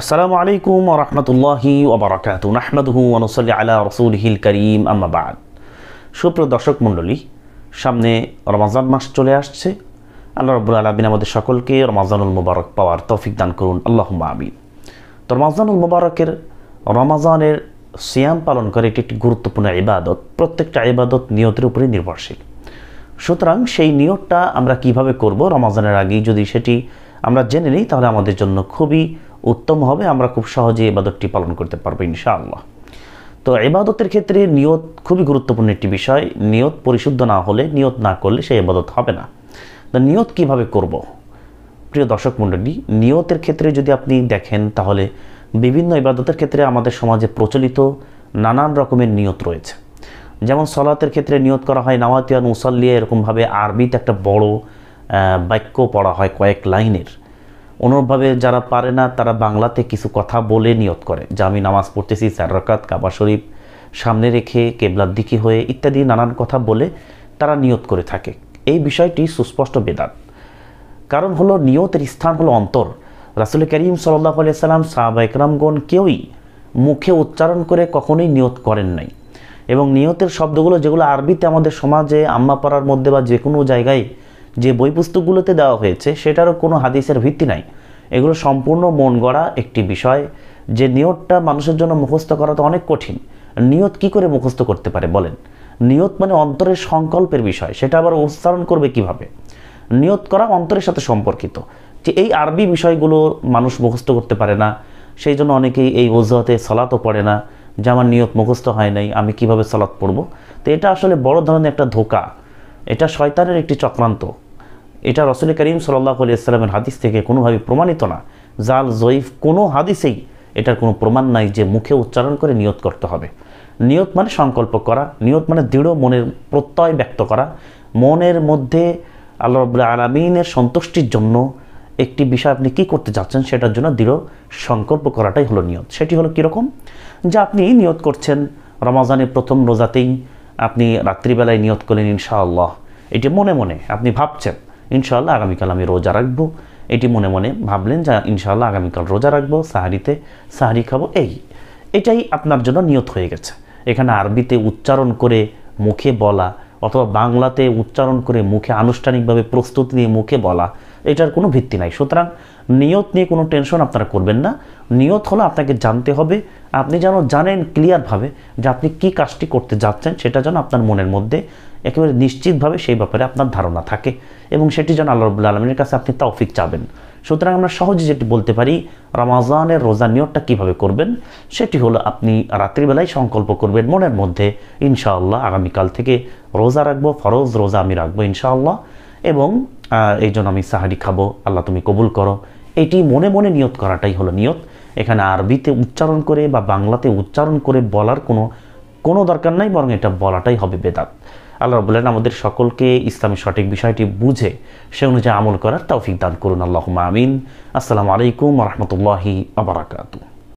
আসসালামু আলাইকুম রহমতুল্লাহি ওবরাকাত নাহমদহু অনুসল্লি আলা হিল করিম আম্মাবাদ সুপ্রিয় দর্শক মণ্ডলী সামনে রমাজান মাস চলে আসছে আল্লাহ রবুল আলমিন আমাদের সকলকে রমাজানুল মুবারক পাওয়ার তৌফিক দান করুন আল্লাহ আমিন তো রমাজানুল মুবারকের রমাজানের সিয়াম পালন করে এটি একটি গুরুত্বপূর্ণ ইবাদত প্রত্যেকটা ইবাদত নিয়তের উপরে নির্ভরশীল সুতরাং সেই নিয়তটা আমরা কিভাবে করব রমাজানের আগেই যদি সেটি আমরা জেনে নিই তাহলে আমাদের জন্য খুবই উত্তম হবে আমরা খুব সহজে এবাদতটি পালন করতে পারবো ইনশাআল্লাহ তো এবাদতের ক্ষেত্রে নিয়ত খুবই গুরুত্বপূর্ণ একটি বিষয় নিয়ত পরিশুদ্ধ না হলে নিয়ত না করলে সেই এবাদত হবে না তো নিয়ত কিভাবে করব। প্রিয় দর্শক মণ্ডলী নিয়তের ক্ষেত্রে যদি আপনি দেখেন তাহলে বিভিন্ন ইবাদতের ক্ষেত্রে আমাদের সমাজে প্রচলিত নানান রকমের নিয়ত রয়েছে যেমন সলাতের ক্ষেত্রে নিয়ত করা হয় নামাতিয়ান মুসাল্লিয়া এরকমভাবে আরবিতে একটা বড় বাক্য পড়া হয় কয়েক লাইনের অনুরূপভাবে যারা পারে না তারা বাংলাতে কিছু কথা বলে নিয়ত করে যে আমি নামাজ পড়তেছি স্যাররাকাত কাবা শরীফ সামনে রেখে কেবলার দিকে হয়ে ইত্যাদি নানান কথা বলে তারা নিয়ত করে থাকে এই বিষয়টি সুস্পষ্ট বেদাত কারণ হলো নিয়তের স্থান হলো অন্তর রাসুল করিম সাল্লাহ সাল্লাম সাহাবা ইকরামগণ কেউই মুখে উচ্চারণ করে কখনোই নিয়ত করেন নাই এবং নিয়তের শব্দগুলো যেগুলো আরবিতে আমাদের সমাজে আম্মাপাড়ার মধ্যে বা যে কোনো জায়গায় যে বই পুস্তকগুলোতে দেওয়া হয়েছে সেটারও কোনো হাদিসের ভিত্তি নাই এগুলো সম্পূর্ণ মন গড়া একটি বিষয় যে নিয়তটা মানুষের জন্য মুখস্থ করা তো অনেক কঠিন নিয়ত কি করে মুখস্থ করতে পারে বলেন নিয়ত মানে অন্তরের সংকল্পের বিষয় সেটা আবার উচ্চারণ করবে কিভাবে নিয়ত করা অন্তরের সাথে সম্পর্কিত যে এই আরবি বিষয়গুলো মানুষ মুখস্থ করতে পারে না সেই জন্য অনেকেই এই অজুহাতে সলাতও পড়ে না যে আমার নিয়ত মুখস্থ হয় নাই আমি কিভাবে সলাৎ পড়ব তো এটা আসলে বড় ধরনের একটা ধোকা এটা শয়তানের একটি চক্রান্ত এটা রসুল করিম সাল্লাহ আলিয়াল্লামের হাদিস থেকে কোনোভাবে প্রমাণিত না জাল জয়ীফ কোনো হাদিসেই এটার কোনো প্রমাণ নাই যে মুখে উচ্চারণ করে নিয়ত করতে হবে নিয়ত মানে সংকল্প করা নিয়ত মানে দৃঢ় মনের প্রত্যয় ব্যক্ত করা মনের মধ্যে আল্লাহ রবুল্লা আলমিনের সন্তুষ্টির জন্য একটি বিষয় আপনি কি করতে যাচ্ছেন সেটার জন্য দৃঢ় সংকল্প করাটাই হলো নিয়ত সেটি হলো কীরকম যে আপনি নিয়ত করছেন রমাজানের প্রথম রোজাতেই আপনি রাত্রিবেলায় নিয়ত করলেন ইনশাআল্লাহ এটি মনে মনে আপনি ভাবছেন ইনশাল্লাহ আগামীকাল আমি রোজা রাখবো এটি মনে মনে ভাবলেন যে ইনশাল্লাহ আগামীকাল রোজা রাখবো সাহারিতে সাহারি খাবো এই এটাই আপনার জন্য নিয়ত হয়ে গেছে এখানে আরবিতে উচ্চারণ করে মুখে বলা অথবা বাংলাতে উচ্চারণ করে মুখে আনুষ্ঠানিকভাবে প্রস্তুতি নিয়ে মুখে বলা এটার কোনো ভিত্তি নাই সুতরাং নিয়ত নিয়ে কোনো টেনশন আপনারা করবেন না নিয়ত হলো আপনাকে জানতে হবে আপনি যেন জানেন ক্লিয়ারভাবে যে আপনি কি কাজটি করতে যাচ্ছেন সেটা যেন আপনার মনের মধ্যে একেবারে নিশ্চিতভাবে সেই ব্যাপারে আপনার ধারণা থাকে এবং সেটি যেন আল্লাহ রবুল্লা কাছে আপনি তাওফিক চাবেন সুতরাং আমরা সহজে যেটি বলতে পারি রমাজানের রোজা নিয়তটা কিভাবে করবেন সেটি হলো আপনি রাত্রিবেলায় সংকল্প করবেন মনের মধ্যে ইনশাআল্লাহ আগামীকাল থেকে রোজা রাখবো ফরজ রোজা আমি রাখবো ইনশাআল্লাহ এবং এই জন্য আমি সাহারি খাবো আল্লাহ তুমি কবুল করো এটি মনে মনে নিয়ত করাটাই হলো নিয়ত এখানে আরবিতে উচ্চারণ করে বা বাংলাতে উচ্চারণ করে বলার কোনো কোনো দরকার নাই বরং এটা বলাটাই হবে বেদাত আল্লাহ বলেন আমাদের সকলকে ইসলামের সঠিক বিষয়টি বুঝে সে অনুযায়ী আমল করার তৌফিক দান করুন আল্লাহ আমিন আসসালামু আলাইকুম রহমতুল্লাহি আবরাকাতু